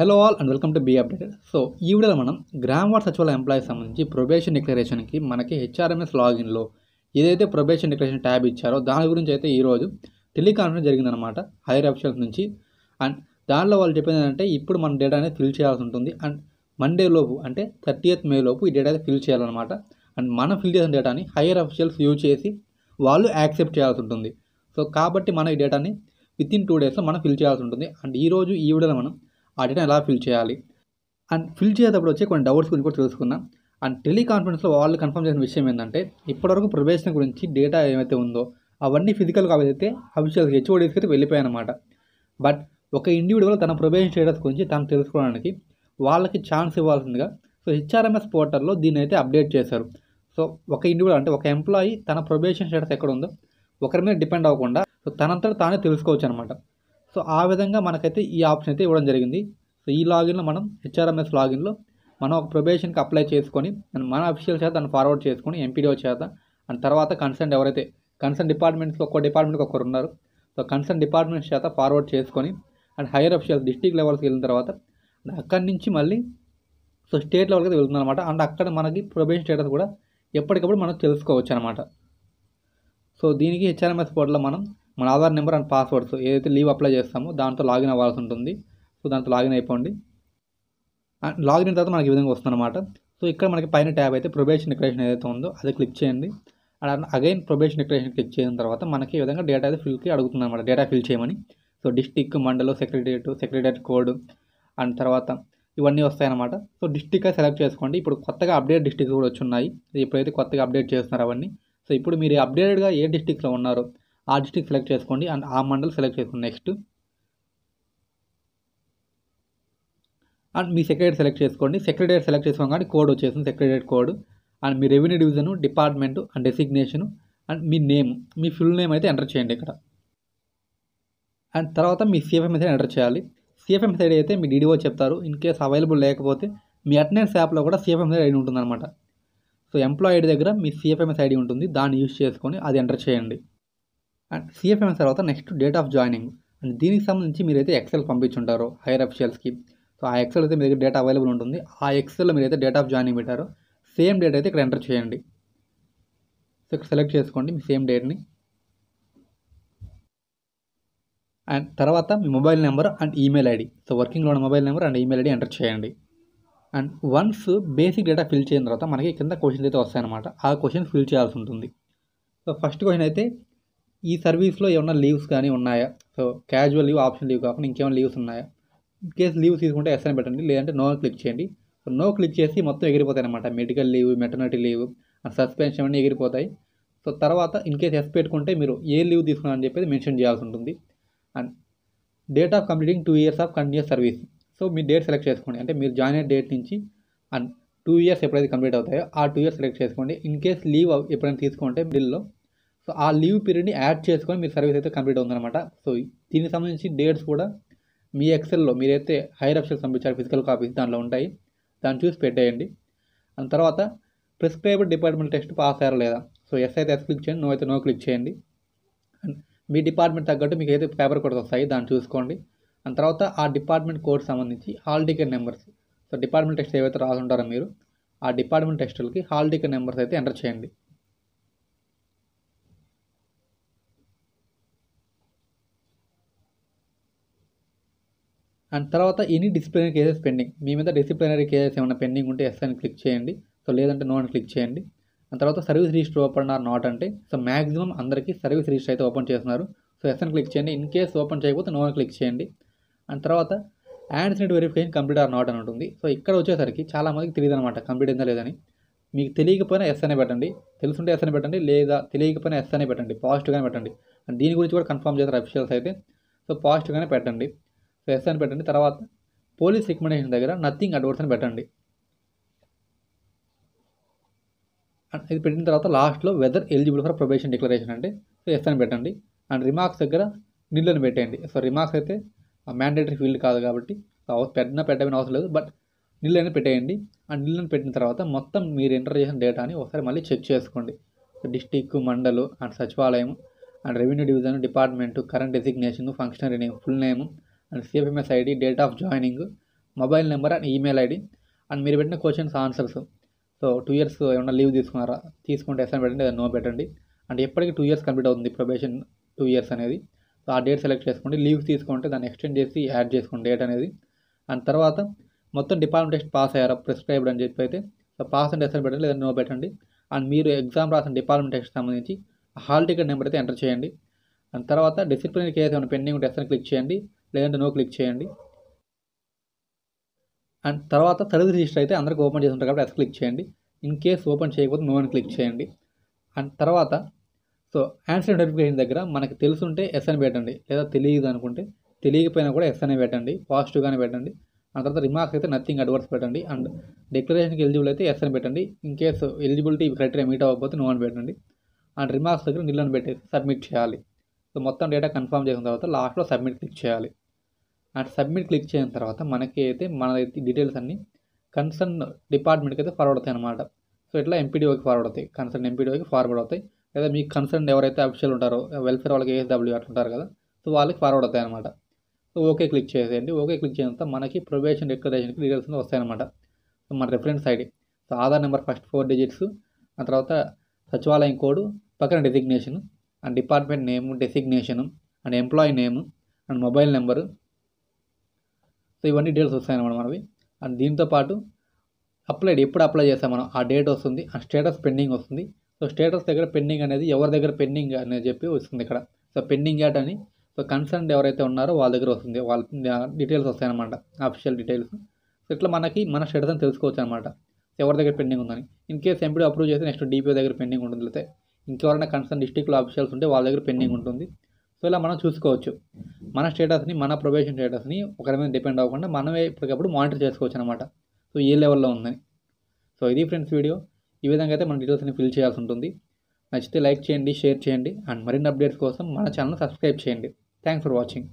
hello all and welcome to be updated so ఈ వీడియోలో మనం గ్రామ వార్డ్ సచివాలయ ఎంప్లాయీస్ సంబంధించి ప్రొబేషన్ డిక్లరేషన్కి మనకి హెచ్ఆర్ఎంఎస్ లాగిన్లో ఏదైతే ప్రొబేషన్ డిక్లరేషన్ ట్యాబ్ ఇచ్చారో దాని గురించి అయితే ఈరోజు టెలికాన్ఫరెన్స్ జరిగిందనమాట హైయర్ ఆఫీషియల్స్ నుంచి అండ్ దానిలో వాళ్ళు చెప్పింది ఏంటంటే ఇప్పుడు మన డేటా అనేది ఫిల్ చేయాల్సి ఉంటుంది అండ్ మండే లోపు అంటే థర్టీయత్ మే లోపు ఈ డేటా అయితే ఫిల్ చేయాలన్నమాట అండ్ మనం ఫిల్ చేసిన డేటాని హైయర్ ఆఫీషియల్స్ యూజ్ చేసి వాళ్ళు యాక్సెప్ట్ చేయాల్సి ఉంటుంది సో కాబట్టి మనం ఈ డేటాని విత్ ఇన్ టూ డేస్లో మనం ఫిల్ చేయాల్సి ఉంటుంది అండ్ ఈరోజు ఈ వీడియోలో మనం ఆ డేటా ఎలా ఫిల్ చేయాలి అండ్ ఫిల్ చేసేటప్పుడు వచ్చే కొన్ని డౌట్స్ గురించి కూడా తెలుసుకుందాం అండ్ టెలికాన్ఫరెన్స్లో వాళ్ళు కన్ఫర్మ్ చేసిన విషయం ఏంటంటే ఇప్పటివరకు ప్రవేశం గురించి డేటా ఏమైతే ఉందో అవన్నీ ఫిజికల్ కాపీస్ అయితే అఫీషియల్స్ హెచ్ఓడీస్కి అయితే వెళ్ళిపోయాయన్నమాట బట్ ఒక ఇండివిజువల్ తన ప్రొబేషన్ స్టేటస్ గురించి తను తెలుసుకోవడానికి వాళ్ళకి ఛాన్స్ ఇవ్వాల్సిందిగా సో హెచ్ఆర్ఎంఎస్ పోర్టల్లో దీన్ని అయితే అప్డేట్ చేశారు సో ఒక ఇండివిజువల్ అంటే ఒక ఎంప్లాయీ తన ప్రొబేషన్ స్టేటస్ ఎక్కడ ఉందో ఒకరి మీద డిపెండ్ అవ్వకుండా సో తనంతట తానే తెలుసుకోవచ్చు అనమాట సో ఆ విధంగా మనకైతే ఈ ఆప్షన్ అయితే ఇవ్వడం జరిగింది సో ఈ లాగిన్లో మనం హెచ్ఆర్ఎంఎస్ లాగిన్లో మనం ఒక ప్రొబేషన్కి అప్లై చేసుకొని మన అఫీషియల్ చేత దాన్ని ఫార్వర్డ్ చేసుకొని ఎంపీడీఓ చేత అండ్ తర్వాత కన్సర్న్ ఎవరైతే కన్సర్న్ డిపార్ట్మెంట్స్లో ఒక్కో డిపార్ట్మెంట్కి ఒక్కరు ఉన్నారు సో కన్సర్న్ డిపార్ట్మెంట్స్ చేత ఫార్వర్డ్ చేసుకొని అండ్ హైయర్ అఫీషియల్ డిస్టిక్ లెవెల్స్కి వెళ్ళిన తర్వాత అక్కడి నుంచి మళ్ళీ సో స్టేట్ లెవెల్కి వెళ్తుంది అనమాట అండ్ అక్కడ మనకి ప్రొబేషన్ స్టేటస్ కూడా ఎప్పటికప్పుడు మనం తెలుసుకోవచ్చు అనమాట సో దీనికి హెచ్ఆర్ఎంఎస్ పోర్టల్లో మనం మన ఆధార్ నెంబర్ అండ్ పాస్వర్డ్స్ ఏదైతే లీవ్ అప్లై చేస్తామో దాంతో లాగిన్ అవ్వాల్సి ఉంటుంది సో దాంతో లాగిన్ అయిపోండి అండ్ లాగిన్ తర్వాత మనకి ఈ విధంగా వస్తుందన్నమాట సో ఇక్కడ మనకి పైన ట్యాబ్ అయితే ప్రొబేషన్ డిక్లరేషన్ ఏదైతే ఉందో అది క్లిక్ చేయండి and again probation declaration click చేసిన తర్వాత మనకి ఈ విధంగా డేటా అయితే ఫిల్కి అడుగుతుంది అనమాట డేటా ఫిల్ చేయమని సో డిస్టిక్ మండలం సెక్రటేట్ సెక్రటేట్ కోడ్ అండ్ తర్వాత ఇవన్నీ వస్తాయన్నమాట సో డిస్టిక్గా సెలెక్ట్ చేసుకోండి ఇప్పుడు కొత్తగా అప్డేట్ డిస్టిక్స్ కూడా వచ్చి ఉన్నాయి ఎప్పుడైతే కొత్తగా అప్డేట్ చేస్తున్నారు అవన్నీ సో ఇప్పుడు మీరు అప్డేటెడ్గా ఏ డిస్టిక్లో ఉన్నారో ఆ డిస్టిక్ సెలెక్ట్ చేసుకోండి అండ్ ఆ మండల్ సెలెక్ట్ చేసుకోండి నెక్స్ట్ అండ్ మీ సెక్రటరీ సెలెక్ట్ చేసుకోండి సెక్రటరీ సెలెక్ట్ కానీ కోడ్ వచ్చేసింది సెక్రటరీ కోడ్ అండ్ మీ revenue division department and designation and మీ నేమ్ మీ ఫుల్ నేమ్ అయితే ఎంటర్ చేయండి ఇక్కడ అండ్ తర్వాత మీ సిఎఫ్ఎం మెసేజ్ ఎంటర్ చేయాలి సిఎఫ్ఎం సైడ్ అయితే మీ డీడీఓ చెప్తారు ఇన్ కేస్ అవైలబుల్ లేకపోతే మీ అటెండెన్స్ యాప్లో కూడా సిఎఫ్ఎం సైడ్ ఐడి ఉంటుందన్నమాట సో ఎంప్లాయీ దగ్గర మీ సిఎఫ్ఎంఎస్ ఐడి ఉంటుంది దాన్ని యూజ్ చేసుకొని అది ఎంటర్ చేయండి అండ్ సిఎఫ్ఎం తర్వాత next date of joining and దీనికి సంబంధించి మీరైతే ఎక్సెల్ పంపించుంటారు హైయర్ అఫీషియల్స్కి సో ఆ ఎక్సెల్ అయితే మీ దగ్గర డేటా అవైలబుల్ ఉంటుంది ఆ ఎక్సెల్లో మీరు అయితే డేట్ ఆఫ్ జాయినింగ్ పెట్టారు సేమ్ డేట్ అయితే ఇక్కడ ఎంటర్ చేయండి సో ఇక్కడ సెలెక్ట్ చేసుకోండి మీ సేమ్ డేట్ని అండ్ తర్వాత మీ mobile number and email ID so వర్కింగ్లో ఉన్న mobile number and email ID enter చేయండి and once basic data fill చేసిన తర్వాత మనకి కింద క్వశ్చన్స్ అయితే వస్తాయన్నమాట ఆ క్వశ్చన్స్ ఫిల్ చేయాల్సి ఉంటుంది సో ఫస్ట్ క్వశ్చన్ అయితే ఈ సర్వీస్లో ఏమన్నా లీవ్స్ కానీ ఉన్నాయా so casual leave option leave కాకుండా ఇంకేమైనా లీవ్స్ ఉన్నాయా ఇన్ కేసు లీవ్ తీసుకుంటే ఎస్ఎన్ పెట్టండి లేదంటే నో క్లిక్ చేయండి సో నో క్లిక్ చేసి మొత్తం ఎగిరిపోతాయి అనమాట medical leave maternity leave suspension అన్నీ ఎగిరిపోతాయి సో తర్వాత ఇన్ కేసు ఎస్ పెట్టుకుంటే మీరు ఏ లీవ్ తీసుకున్నారని చెప్పేది మెన్షన్ చేయాల్సి ఉంటుంది and date of completing two years of continuous service so మీ డేట్ సెలెక్ట్ చేసుకోండి అంటే మీరు జాయిన్ అయ్యే డేట్ నుంచి అండ్ టూ ఇయర్స్ ఎప్పుడైతే కంప్లీట్ అవుతాయో ఆ టూ ఇయర్స్ సెలెక్ట్ చేసుకోండి ఇన్ కేస్ లీవ్ ఎప్పుడైనా తీసుకుంటే బిల్లో సో ఆ లీవ్ పీరియడ్ని యాడ్ చేసుకొని మీ సర్వీస్ అయితే కంప్లీట్ అవుతుందన్నమాట సో దీనికి సంబంధించి డేట్స్ కూడా మీ ఎక్సెల్లో మీరైతే హైర్ అప్షన్స్ పంపించారు ఫిజికల్ కాపీస్ దాంట్లో ఉంటాయి దాన్ని చూసి పెట్టేయండి దాని తర్వాత ప్రిస్క్రైబ్డ్ డిపార్ట్మెంట్ టెస్ట్ పాస్ అయ్యారా లేదా సో ఎస్ అయితే ఎస్ క్లిక్ చేయండి నో అయితే నో క్లిక్ చేయండి అండ్ మీ డిపార్ట్మెంట్ తగ్గట్టు మీకు అయితే పేపర్ కూడా వస్తాయి దాన్ని చూసుకోండి దాని తర్వాత ఆ డిపార్ట్మెంట్ కోడ్ సంబంధించి hall ticket numbers so department test ఏవైతే రాసుంటారో మీరు ఆ డిపార్ట్మెంట్ టెస్టులకి హాల్ టికెట్ నెంబర్స్ అయితే ఎంటర్ చేయండి అండ్ తర్వాత ఎనీ డిసిప్లినరీ కేసెస్ పెండింగ్ మీ మీద డిసిప్లినరీ కేసెస్ ఏమైనా పెండింగ్ ఉంటే ఎస్ అని క్లిక్ చేయండి సో లేదంటే నో అని క్లిక్ చేయండి అండ్ తర్వాత service register open or not అంటే సో మాక్సిమం అందరికీ సర్వీస్ రిజిస్టర్ అయితే ఓపెన్ చేస్తున్నారు సో ఎస్ అని క్లిక్ చేయండి ఇన్ కేస్ ఓపెన్ చేయకపోతే నో అని క్లిక్ చేయండి అండ్ తర్వాత యాడ్స్ నెట్ వెరిఫికేషన్ కంప్లీట్ ఆర్ నాట్ అని ఉంటుంది సో ఇక్కడ వచ్చేసరికి చాలా మందికి తెలియదు అనమాట కంప్లీట్ అయిందా లేదని మీకు తెలియకపోయినా ఎస్ అనే పెట్టండి తెలుసుంటే ఎస్ అని పెట్టండి లేదా తెలియకపోయినా ఎస్ అనే పెట్టండి పాజిటివ్గానే పెట్టండి దీని గురించి కూడా కన్ఫర్మ్ చేస్తారు అఫీషియల్స్ అయితే సో పాజిటివ్గానే పెట్టండి ఎస్ అని పెట్టండి తర్వాత పోలీస్ రికమెండేషన్ దగ్గర నథింగ్ అడ్వర్స్ అని పెట్టండి ఇది పెట్టిన తర్వాత లాస్ట్లో whether eligible for probation declaration అంటే సో ఎస్ అని పెట్టండి అండ్ రిమార్క్స్ దగ్గర నిల్లని పెట్టేయండి సో రిమార్క్స్ అయితే మ్యాండేటరీ ఫీల్డ్ కాదు కాబట్టి పెట్టినా పెట్టమని అవసరం లేదు బట్ నిల్లని పెట్టేయండి ఆ నిల్లని పెట్టిన తర్వాత మొత్తం మీరు ఎంటర్ చేసిన డేటాని ఒకసారి మళ్ళీ చెక్ చేసుకోండి డిస్టిక్ మండలు అండ్ సచివాలయం and revenue division department current designation functionary name full name and CFMS ID date of joining mobile number and email ID and మీరు పెట్టిన questions answers so two years ఏమన్నా leave తీసుకున్నారా తీసుకుంటే ఎస్ఎన్ పెట్టండి లేదా నో పెట్టండి అంటే ఎప్పటికీ టూ ఇయర్స్ కంప్లీట్ అవుతుంది ప్రొబేషన్ టూ ఇయర్స్ అనేది సో ఆ డేట్ సెలెక్ట్ చేసుకోండి లీవ్స్ తీసుకుంటే దాన్ని ఎక్స్టెండ్ చేసి యాడ్ చేసుకోండి డేట్ అనేది అండ్ తర్వాత మొత్తం డిపార్ట్మెంట్ టెస్ట్ పాస్ అయ్యారా ప్రిస్క్రైబ్డ్ అని చెప్పి అయితే సో పాస్ అండ్ ఎస్ఎం పెట్టండి లేదా నో పెట్టండి అండ్ మీరు ఎగ్జామ్ రాసిన డిపార్ట్మెంట్ టెస్ట్ సంబంధించి హాల్ టికెట్ నెంబర్ అయితే ఎంటర్ చేయండి అండ్ తర్వాత డిసిప్లినరీ కేసు ఏమైనా పెండింగ్ ఉంటే ఎస్ఎన్ క్లిక్ చేయండి లేదంటే నో క్లిక్ చేయండి అండ్ తర్వాత సర్వీస్ రిజిస్టర్ అయితే అందరికీ ఓపెన్ చేసి ఉంటారు కాబట్టి ఎస్ క్లిక్ చేయండి ఇన్ కేస్ ఓపెన్ చేయకపోతే నో అని క్లిక్ చేయండి అండ్ తర్వాత సో ఆన్సర్ నోటిఫికేషన్ దగ్గర మనకు తెలుసుంటే ఎస్ అని పెట్టండి లేదా తెలియదు అనుకుంటే తెలియకపోయినా కూడా ఎస్ అని పెట్టండి పాజిటివ్గానే పెట్టండి ఆ తర్వాత రిమార్క్స్ అయితే నథింగ్ అడ్వర్స్ పెట్టండి అండ్ డిక్లరేషన్కి ఎలిజిబుల్ అయితే ఎస్ అని పెట్టండి in case eligibility criteria meet అవ్వకపోతే నో అని పెట్టండి అండ్ రిమార్క్స్ దగ్గర నిల్లని పెట్టేసి సబ్మిట్ చేయాలి సో మొత్తం డేటా కన్ఫర్మ్ చేసిన తర్వాత లాస్ట్లో సబ్మిట్ క్లిక్ చేయాలి అండ్ సబ్మిట్ క్లిక్ చేసిన తర్వాత మనకి అయితే మన డీటెయిల్స్ అన్నీ కన్సర్న్ డిపార్ట్మెంట్కి అయితే ఫార్వర్డ్ అవుతాయి అనమాట సో ఇట్లా ఎంపీడీఓకి ఫార్వర్డ్ అవుతాయి కన్సర్న్ ఎంపీడీఓకి ఫార్వర్డ్ అవుతాయి లేదా మీకు కన్సర్న్ ఎవరైతే అఫీషియల్ ఉంటారో వెల్ఫేర్ వాళ్ళకి ఏఎస్డబ్ల్యూ ఉంటారు కదా సో వాళ్ళకి ఫార్వర్డ్ అవుతాయి అనమాట సో ఓకే క్లిక్ చేసేయండి ఓకే క్లిక్ చేసిన తర్వాత మనకి ప్రొబేషన్ డిక్లరేషన్కి డీటెయిల్స్ వస్తాయన్నమాట సో మన reference ID so Aadhaar number first four digits ఆ తర్వాత సచివాలయం కోడ్ పక్కన designation and department name designation and employee name and mobile number so ఇవన్నీ డీటెయిల్స్ వస్తాయన్నమాట మనవి అండ్ దీంతోపాటు అప్లైడ్ ఎప్పుడు అప్లై చేస్తాం మనం ఆ డేట్ వస్తుంది ఆ స్టేటస్ పెండింగ్ వస్తుంది సో స్టేటస్ దగ్గర పెండింగ్ అనేది ఎవరి దగ్గర పెండింగ్ అనేది చెప్పి వస్తుంది ఇక్కడ సో పెండింగ్ యాట్ అని సో కన్సర్న్ ఎవరైతే ఉన్నారో వాళ్ళ దగ్గర వస్తుంది వాళ్ళ డీటెయిల్స్ వస్తాయన్నమాట అఫీషియల్ డీటెయిల్స్ సో ఇట్లా మనకి మన స్టేటస్ అని తెలుసుకోవచ్చు అనమాట ఎవరి దగ్గర పెండింగ్ ఉందని ఇన్ కేస్ ఎంపీడీ అప్రూవ్ చేస్తే నెక్స్ట్ డీపీఓ దగ్గర పెండింగ్ ఉంటుంది ఇంకెవరైనా కన్సర్న్ డిస్టిక్లో ఆఫీషియల్స్ ఉంటే వాళ్ళ దగ్గర పెండింగ్ ఉంటుంది సో ఇలా మనం చూసుకోవచ్చు మన స్టేటస్ని మన ప్రొబేషన్ స్టేటస్ని ఒకరి మీద డిపెండ్ అవ్వకుండా మనమే ఇప్పటికప్పుడు మానిటర్ చేసుకోవచ్చు అనమాట సో ఏ లెవెల్లో ఉందని సో ఇది ఫ్రెండ్స్ వీడియో ఈ విధంగా అయితే మన డీటెయిల్స్ని ఫిల్ చేయాల్సి ఉంటుంది నచ్చితే లైక్ చేయండి షేర్ చేయండి అండ్ మరిన్ని అప్డేట్స్ కోసం మన ఛానల్ సబ్స్క్రైబ్ చేయండి థ్యాంక్స్ ఫర్ వాచింగ్